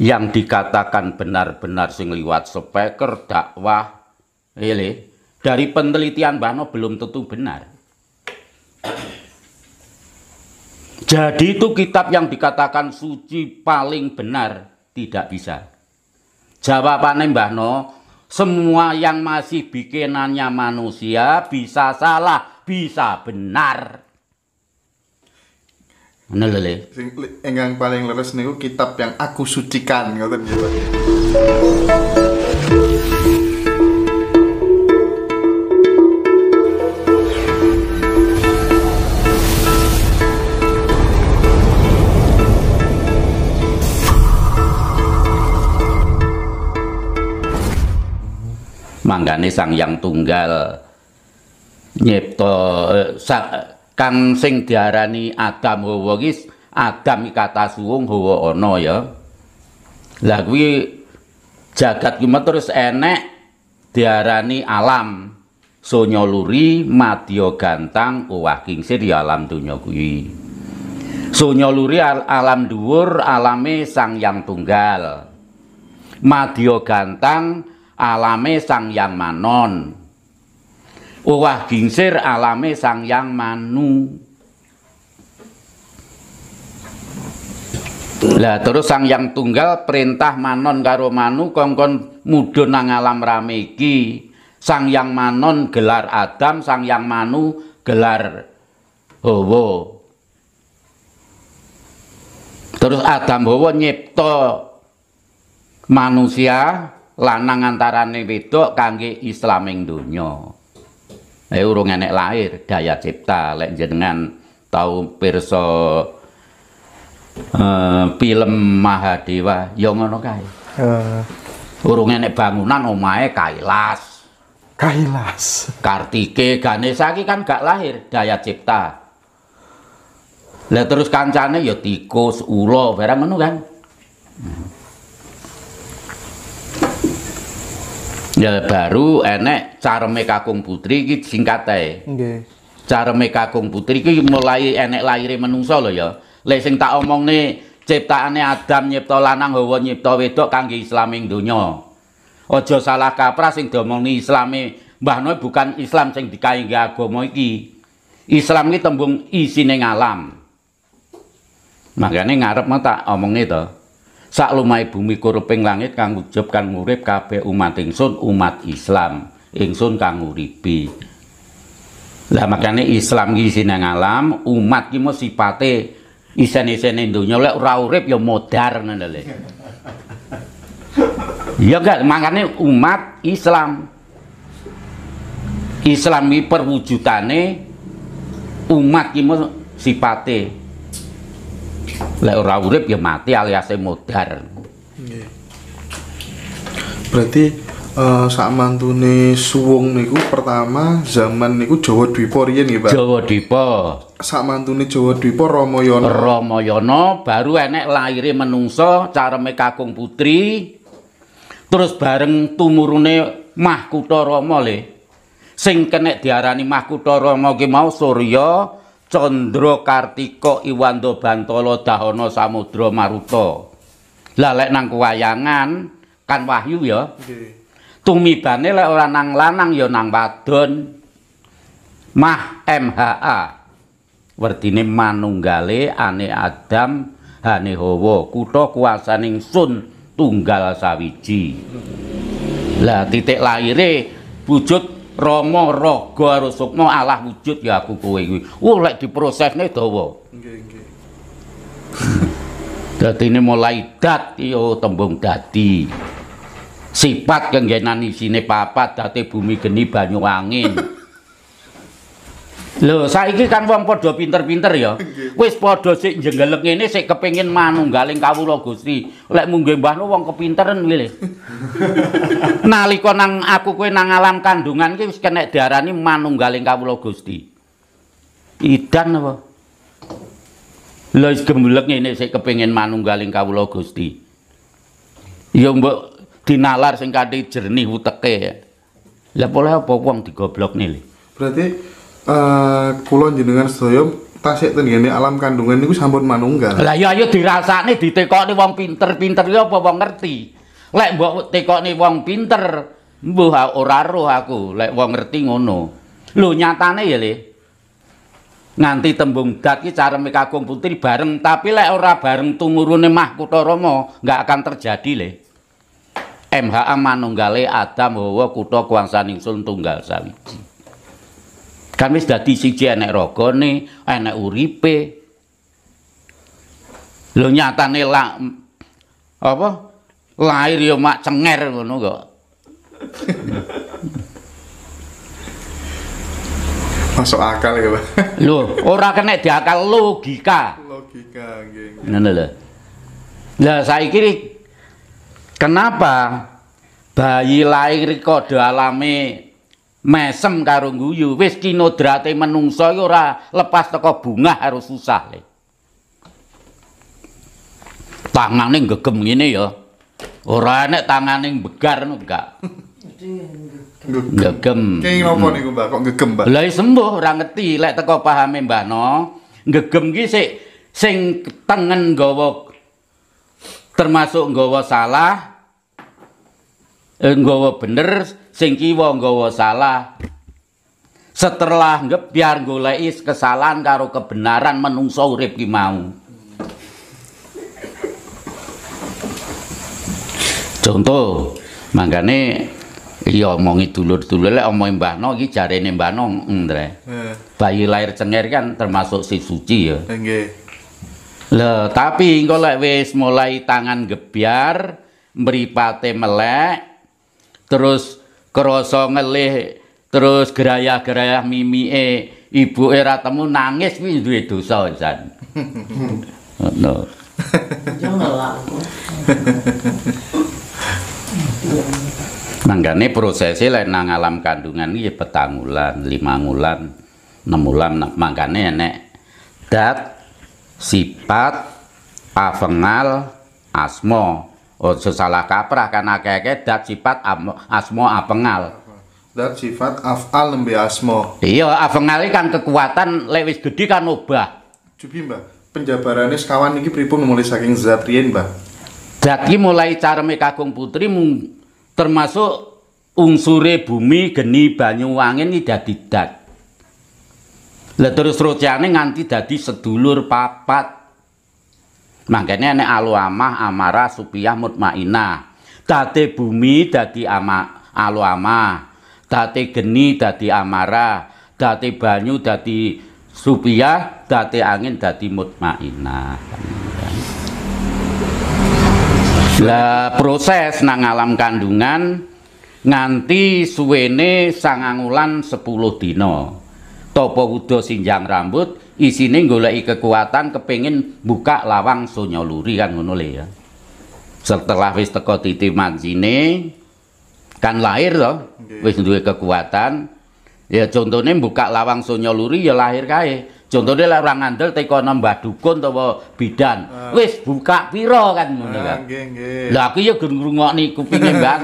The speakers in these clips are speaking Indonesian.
yang dikatakan benar-benar sing liwat speaker dakwah ini dari penelitian Bano belum tentu benar jadi itu kitab yang dikatakan suci paling benar tidak bisa jawabannya Mbah No semua yang masih bikinannya manusia bisa salah bisa benar Ngono paling leres niku kitab yang aku sucikan kata nggih gitu. Manggane sang yang tunggal Nyipto eh, sang, kang sing diarani agam Hawa ki i kata suwung Hawa ana ya. Lah kuwi jagat kuwi terus enek diarani alam. Sonya luri madya gantang owah kingsir ya alam dunya kuwi. Sonya luri al alam dhuwur alame Sang Yang Tunggal. Madya gantang alame Sang Yang Manon. Wah gingsir alame sang yang manu. Lah terus sang yang tunggal perintah manon karo manu kongkon mudo nang alam rameki Sang yang manon gelar Adam, sang yang manu gelar Hawa. Terus Adam Hawa nyipta manusia lanang antarane wedok kangge islaming dunyo. Eh urung enek lahir daya cipta lek jenengan tau pirsa uh, eh, film Mahadewa ya ngono kae. Uh. Urung enek bangunan omahe kailas. Kailas. Kartike Ganesha iki kan gak lahir daya cipta. Lah terus kancane ya tikus, ula, barang ngono kan. Ya baru enek cara Kakung Putri iki singkat ae. Nggih. Kakung Putri iki mulai enek lahir menungso lho ya. Lek sing tak omongne ciptaane Adam nyipta lanang Hawa nyipta wedok kangge Islaming donya. Aja salah kaprah sing diomongne Islame Mbah Noe bukan Islam sing dikaengge agama iki. Islam iki tembung isine ngalam. Makanya ngarep mah tak omongne to saklumahe bumi kureping langit kang wujud kang urip kabeh umat ingsun umat Islam ingsun kang uripi lah makanya Islam ki isine alam umat ki mesti sipate isen-isene donya lek ora urip ya modar ngono Ya enggak, makanya umat Islam Islam perwujudane umat ini sipate Lek ora urip ya mati alias modar. Berarti uh, sak mantune suwung niku pertama zaman niku Jawa Dwipa riyen nggih, Pak. Jawa Dwipa. Sak mantune Jawa Dwipa Ramayana. Ramayana baru enek lahirnya menungso careme kakung putri. Terus bareng tumurune Mahkuta Rama le. Sing kenek diarani Mahkuta Rama ki mau Surya Condro Kartiko Iwando Bantolo Dahono Samudro Maruto lalek nang kewayangan kan wahyu ya tumibane lek orang nang lanang ya nang wadon mah MHA wertine manunggale ane Adam hane Hawa kutha kuasaning sun tunggal sawiji lah titik lahire wujud romo Rama Raga Rusukma Allah wujud ya aku kowe kuwi. Wah lek diprosesne dawa. Nggih nggih. ini mulai dat yo iya, tembung dadi. Sifat kenggenan isine papat dadi bumi geni banyu angin. Lho, saiki kan wong padha pinter-pinter ya. Wis padha sik jenggelek ngene sik kepengin manunggaling kawula Gusti. Lek munggih mbahmu wong kepinteren kuwi Nalika nang aku kowe nang alam kandungan ki wis kenek diarani manunggaling kawula Gusti. Idan apa? Lho wis gemblek ngene sik kepengin manunggaling kawula Gusti. Ya mbok dinalar sing kanthi jernih uteke. Lah boleh apa wong digoblok nih, Berarti Eh, kulon jenengan sedaya tasik tenggene alam kandungan niku sampun manunggal. Lah ya ayo iya, dirasakne ditekokne wong pinter-pinter ya apa wong ngerti. Lek mbok tekokne wong pinter, mbuh ora roh aku lek wong ngerti ngono. Lho nyatane ya Le. Nganti tembung dat ki careme kakung putri bareng, tapi lek ora bareng tumurune Mahkota Rama enggak akan terjadi Le. MHA manunggale Adam Hawa kutha kuwasaning sun tunggal sawiji. Kan wis dadi siji enek rogone, enek uripe. Lho nyatane la apa? Lahir ya mak cenger ngono kok. Masuk akal ya, Pak. Lho, ora kena diakal logika. Logika nggih. Ngono lho. Lah saiki kenapa bayi lahir kode alami mesem karo guyu wis kinodrate menungsa iki ora lepas teko bungah harus susah le tangane ngegem ngene ya ora enak tangane begar ngono enggak gegem kenging napa niku Mbak kok ngegem, Mbak lha sembuh ora ngerti lek teko pahame Mbak no gegem ki sik sing tengen nggawa termasuk nggawa salah eh, nggawa bener sing kiwa nggawa salah setelah ngebiar golek kesalahan karo kebenaran menungso urip ki mau contoh makanya, iya omongi dulur-dulur lek omongi Mbah No iki jarene Mbah No ndre mm, bayi lahir cengir kan termasuk si suci ya nggih Lho, tapi engko lek wis mulai tangan gebyar, mripate melek, terus kerasa ngelih terus gerayah-gerayah mimike ibu era temu nangis kuwi duwe dosa jan ngono Manggane ya, prosesi lain nang alam kandungan iki ya petang wulan, lima wulan, enam wulan nah, mangkane enek dat, sifat, avengal, asmo Oh, sesalah kaprah karena akeh-akeh dat sifat asmo apengal. Dat sifat afal lebih asmo. Iya, apengal kan kekuatan lewis gede kan obah. Jubi, Mbah. Penjabarane sekawan iki pripun mulai saking zat riyen, Mbah? Zat mulai cara mekagung Putri mung termasuk unsure bumi, geni, banyu, angin iki dadi dat. Lalu terus rojane nganti dadi sedulur papat. Makanya ini alu amah amara supiyah mutmainah. Dati bumi dati ama alu amah. Dati geni dati amara. Dati banyu dati supiah. dati angin dati mutmainah. Lah proses nang alam kandungan nganti suwene sangangulan sepuluh 10 dino. Topo Wudo sinjang rambut isine goleki kekuatan kepingin buka lawang sonyoluri kan ngono le ya. Setelah wis teko titi mancine kan lahir loh, wis duwe kekuatan ya contohnya buka lawang sonyoluri ya lahir kae. Contohnya lah orang ngandel teko nambah dukun atau bidan. Uh. Wis buka piro kan ngono uh, kan. Lah ya gur ngrungokni kupinge Mbak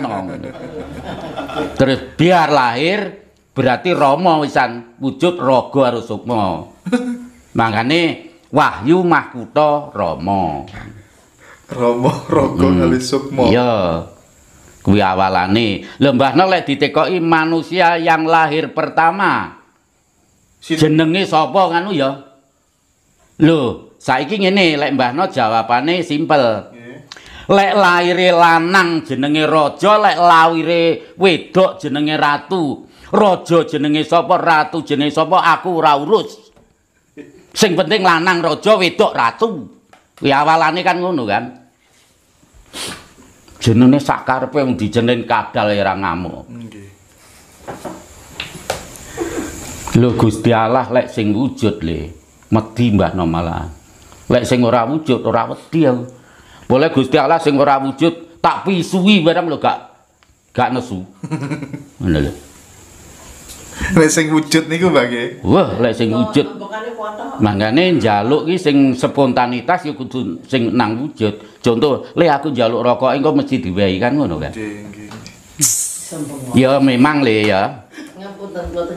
Terus biar lahir berarti romo wisan wujud rogo harus sukmo makanya wahyu mahkuto romo romo rogo hmm. ngali iya kuwi awalane lembah nolak ditekoi manusia yang lahir pertama Sin jenenge sopo nganu ya Lho, saiki ngene lek Mbahno no jawabane simpel lek lahir lanang jenenge rojo lek lahir wedok jenenge ratu Raja jenenge sapa, ratu jenenge sapa, aku ora urus. Sing penting lanang raja, wedok ratu. Kuwi awalane kan ngono kan. Jenenge sak karepe wong dijenen kadal era ngamuk. Nggih. Lho Gusti Allah lek sing wujud le, medhi Mbah Nomala. Lek sing ora wujud ora wedi aku. Boleh Gusti Allah sing ora wujud tak pisui bareng lho gak gak nesu. Ngono lho. lek sing wujud niku bagi Wah, lek sing wujud. Mangane njaluk ki sing spontanitas ya kudu sing nang wujud. Contoh, lek aku jaluk rokok engko mesti diwehi kan ngono kan. Ya memang le ya.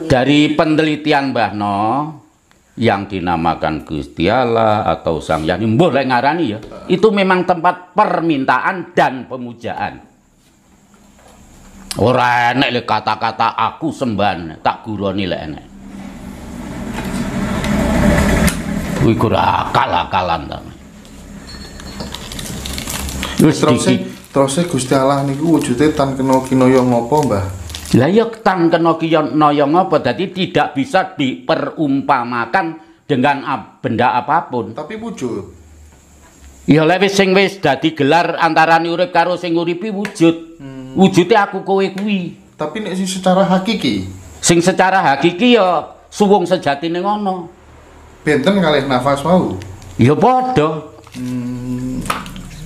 Dari penelitian Mbah No yang dinamakan Gusti Allah atau Sang Yang boleh ngarani ya, itu memang tempat permintaan dan pemujaan. Ora enek le kata-kata aku semban, tak guru lek enek. Kuwi ora akal-akalan ta. Wis terus terus Gusti Allah niku wujude tan kena kinaya ngopo Mbah? Lah ya tan kena kinaya ngopo, dadi tidak bisa diperumpamakan dengan benda apapun. Tapi wujud. Ya lebih wis sing wis dadi gelar antara urip karo sing uripi wujud. Hmm. wujudnya aku kowe kuwi tapi nek sing secara hakiki sing secara hakiki ya suwung sejati ngono benten kalih nafas wau ya padha hmm.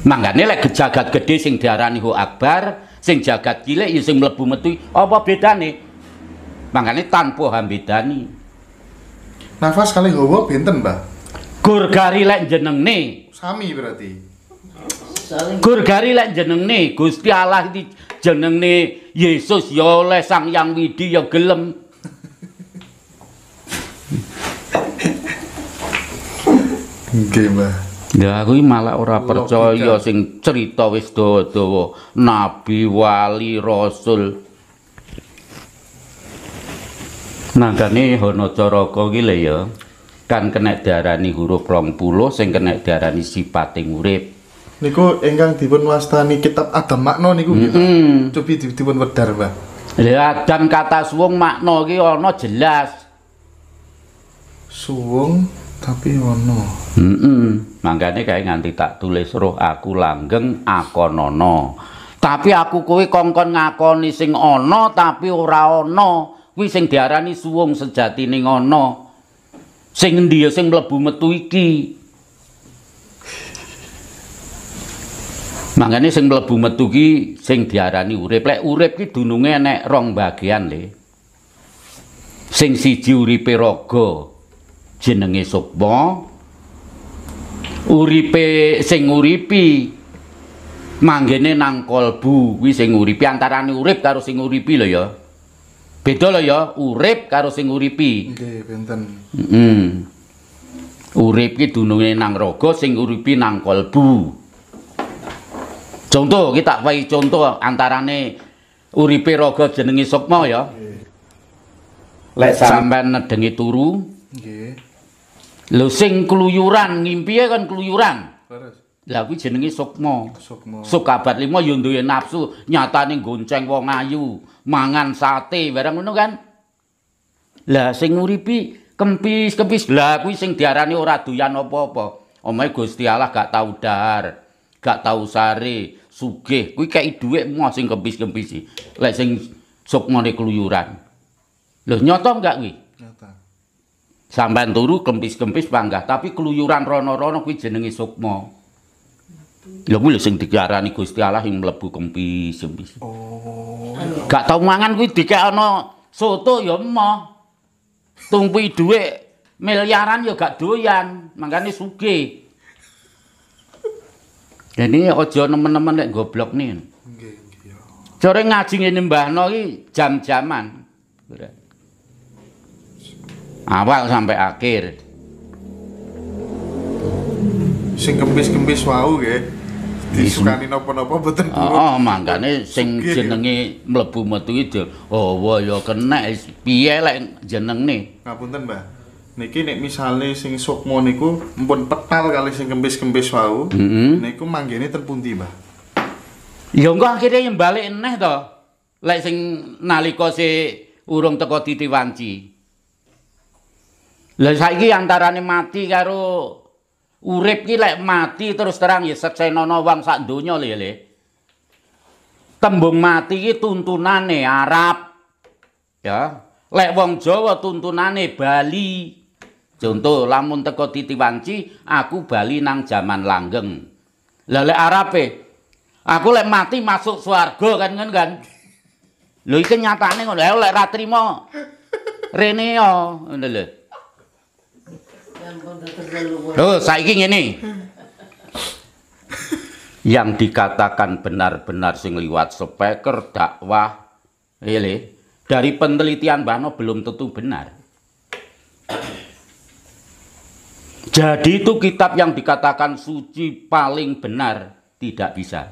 manggane lek jagat gede sing diarani hu akbar sing jagat cilik ya sing mlebu metu apa bedane manggane tanpa hambedani nafas kali hawa benten mbah gur gari lek jenengne sami berarti Gurgari lek jenenge Gusti Allah iki jenenge Yesus ya oleh Sang Yang Widi ya gelem. Nggih, Mbah. Ya aku malah ora percaya sing cerita wis dawa-dawa nabi, wali, rasul. Nangkane Hanacaraka iki lho ya, kan kenek diarani huruf 20 sing kenek diarani sipating urip. niku engkang dipun wastani kitab Adam makna niku nggih mm -hmm. cobi dipun wedhar Pak Ya, Adam kata suwung makna iki ana jelas suwung tapi ana heeh mm -mm. mangkane kae nganti tak tulis roh aku langgeng akonono tapi aku kuwi kongkon ngakoni sing ana tapi ora ana kuwi sing diarani suwung sejatine ana sing endi sing mlebu metu iki Manggane sing mlebu metu ki sing diarani urip. Lek urip ki dununge enek rong bagian le. Sing siji uripe raga jenenge sukma. Uripe sing uripi manggene nang kolbu kuwi sing uripi antarane urip karo sing uripi lho ya. Beda lho ya urip karo sing uripi. Nggih, benten. Heeh. Mm -mm. Urip ki dununge nang raga, sing uripi nang Contoh kita pakai contoh antara nih uripe rogo jenengi sokmo ya. Okay. Sampai nedengi turu. Okay. Lho sing keluyuran ya kan keluyuran. Terus. Lah kuwi jenenge sukma. Sukma. Sukabat lima ya duwe nafsu, nyatane gonceng wong ayu, mangan sate, barang ngono kan. Lah sing nguripi kempis-kempis. Lah kuwi sing diarani ora doyan apa-apa. Omahe Gusti Allah gak tau dar, gak tau sare, sugih kuwi kaya dhuwit mos sing kempis-kempis e. lek sing sukmane keluyuran lho nyoto enggak kuwi nyoto sampean turu kempis-kempis panggah tapi keluyuran rono-rono kuwi jenenge sukma lho kuwi sing diarani Gusti Allah sing mlebu kempis-kempis oh gak tau mangan kuwi ono soto ya emoh tumpi dhuwit miliaran ya gak doyan makane sugih Ini aja teman-teman yang goblok nih. Cara ngaji ini Mbah No jam-jaman. Awal sampai akhir. Sing kempis-kempis wau oh, oh, ya. Disukani nopo-nopo betul. Oh, oh makanya sing jenengi ya? melebu metu itu. Oh, wah ya kena. Piye lah jeneng nih. Ngapunten Mbah. niki nek misalnya sing sukmo niku mpun petal kali sing kembes kembes wau mm -hmm. niku manggene terpunti mbah ya engko akhirnya yang balik neh to lek sing nalika si urung teko titiwanci lagi saiki antarane mati karo urip ki lek mati terus terang ya seksenono wong sak donya lho ya, le tembung mati ki tuntunane Arab ya lek wong Jawa tuntunane Bali Contoh lamun teko titiwanci aku bali nang zaman langgeng. lele arape, aku lek mati masuk swarga kan kan kan. Lho iki nyatane ngono lek lele trima rene yo ngono lho. Lho saiki ngene. yang dikatakan benar-benar sing liwat speaker dakwah ele eh, dari penelitian Bano belum tentu benar Jadi itu kitab yang dikatakan suci paling benar tidak bisa.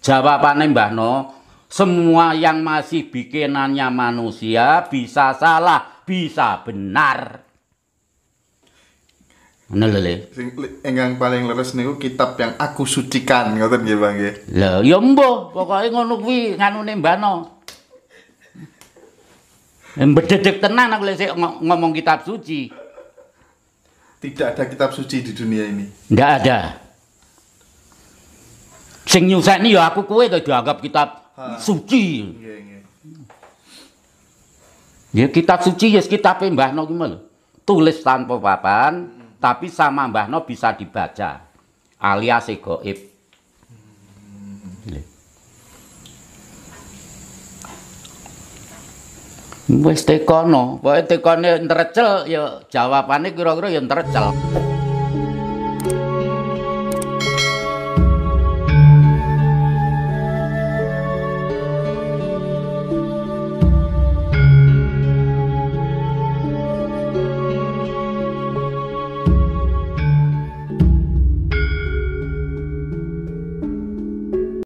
Jawabannya Mbah No, semua yang masih bikinannya manusia bisa salah, bisa benar. Nelele. Enggak paling leres niku kitab yang aku sucikan ngoten nggih Bang nggih. Lah ya mbuh, pokoke ngono kuwi nganune Mbah No. Embedek tenan aku lek ngomong kitab suci tidak ada kitab suci di dunia ini. Tidak ada. Sing ini ya aku kue tuh dianggap kitab ha. suci. Ya kitab suci ya kitab Mbah No gimana? Tulis tanpa papan, hmm. tapi sama Mbah No bisa dibaca, alias egoib. Hmm. Wis tekono, pokoke tekone entrecel ya jawabane kira-kira ya entrecel.